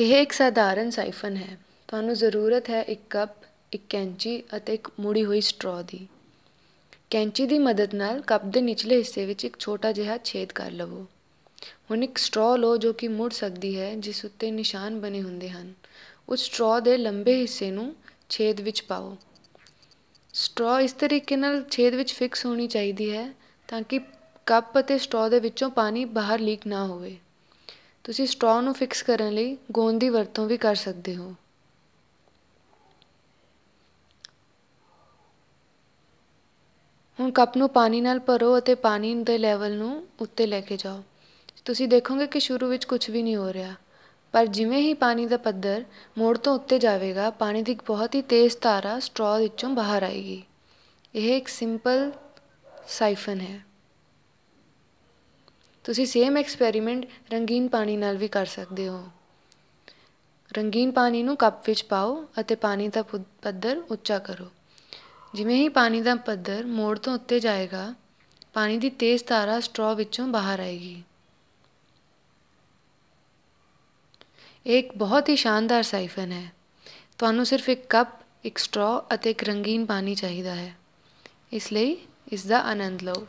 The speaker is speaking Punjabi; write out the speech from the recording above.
ਇਹ ਇੱਕ ਸਧਾਰਨ ਸਾਈਫਨ ਹੈ ਤੁਹਾਨੂੰ ਜ਼ਰੂਰਤ ਹੈ ਇੱਕ ਕੱਪ ਇੱਕ ਕੈਂਚੀ ਅਤੇ ਇੱਕ ਮੁੜੀ ਹੋਈ ਸਟ੍ਰੋ ਦੀ ਕੈਂਚੀ ਦੀ ਮਦਦ ਨਾਲ ਕੱਪ ਦੇ ਨਿਚਲੇ ਹਿੱਸੇ ਵਿੱਚ ਇੱਕ ਛੋਟਾ ਜਿਹਾ ਛੇਦ ਕਰ ਲਵੋ ਹੁਣ ਇੱਕ ਸਟ੍ਰੋ ਲਓ ਜੋ ਕਿ ਮੁੜ ਸਕਦੀ ਹੈ ਜਿਸ ਉੱਤੇ ਨਿਸ਼ਾਨ ਬਣੇ ਹੁੰਦੇ ਹਨ ਉਸ ਸਟ੍ਰੋ ਦੇ ਲੰਬੇ ਹਿੱਸੇ ਨੂੰ ਛੇਦ ਵਿੱਚ ਪਾਓ ਸਟ੍ਰੋ ਇਸ ਤਰੀਕੇ ਨਾਲ ਛੇਦ ਵਿੱਚ ਫਿਕਸ ਹੋਣੀ ਚਾਹੀਦੀ ਹੈ ਤਾਂ ਕਿ ਕੱਪ ਅਤੇ ਸਟ੍ਰੋ ਦੇ ਵਿੱਚੋਂ ਪਾਣੀ ਬਾਹਰ ਲੀਕ ਨਾ ਹੋਵੇ ਤੁਸੀਂ ਸਟ੍ਰੋਂ ਨੂੰ ਫਿਕਸ ਕਰਨ ਲਈ ਗੋਂਦ ਦੀ ਵਰਤੋਂ ਵੀ ਕਰ ਸਕਦੇ ਹੋ ਹੁਣ ਕੱਪ ਨੂੰ ਪਾਣੀ ਨਾਲ ਭਰੋ ਅਤੇ ਪਾਣੀ ਦੇ ਲੈਵਲ ਨੂੰ ਉੱਤੇ ਲੈ ਕੇ ਜਾਓ ਤੁਸੀਂ ਦੇਖੋਗੇ ਕਿ ਸ਼ੁਰੂ ਵਿੱਚ ਕੁਝ ਵੀ ਨਹੀਂ ਹੋ ਰਿਹਾ ਪਰ ਜਿਵੇਂ ਹੀ ਪਾਣੀ ਦਾ ਪੱਧਰ ਮੋੜ ਤੋਂ ਉੱਤੇ ਜਾਵੇਗਾ ਪਾਣੀ ਦੀ ਬਹੁਤ ਹੀ ਤੇਜ਼ ਧਾਰਾ ਸਟ੍ਰੋਂ ਵਿੱਚੋਂ ਬਾਹਰ ਆਏਗੀ ਇਹ ਇੱਕ ਸਿੰਪਲ ਸਾਈਫਨ ਹੈ ਤੁਸੀਂ ਸੇਮ ਐਕਸਪੈਰੀਮੈਂਟ ਰੰਗੀਨ ਪਾਣੀ ਨਾਲ ਵੀ ਕਰ ਸਕਦੇ ਹੋ ਰੰਗੀਨ ਪਾਣੀ ਨੂੰ ਕੱਪ ਵਿੱਚ ਪਾਓ ਅਤੇ ਪਾਣੀ ਦਾ ਪੱਧਰ ਉੱਚਾ ਕਰੋ ਜਿਵੇਂ ਹੀ ਪਾਣੀ ਦਾ ਪੱਧਰ ਮੋੜ ਤੋਂ ਉੱਤੇ ਜਾਏਗਾ ਪਾਣੀ ਦੀ ਤੇਜ਼ ਧਾਰਾ ਸਟ੍ਰੋ ਵਿੱਚੋਂ ਬਾਹਰ ਆਏਗੀ ਇੱਕ ਬਹੁਤ ਹੀ ਸ਼ਾਨਦਾਰ ਸਾਈਫਨ ਹੈ ਤੁਹਾਨੂੰ ਸਿਰਫ ਇੱਕ ਕੱਪ ਇੱਕ ਸਟ੍ਰੋ ਅਤੇ ਇੱਕ ਰੰਗੀਨ ਪਾਣੀ ਚਾਹੀਦਾ ਹੈ ਇਸ ਲਈ ਇਸ ਦਾ ਆਨੰਦ ਲਓ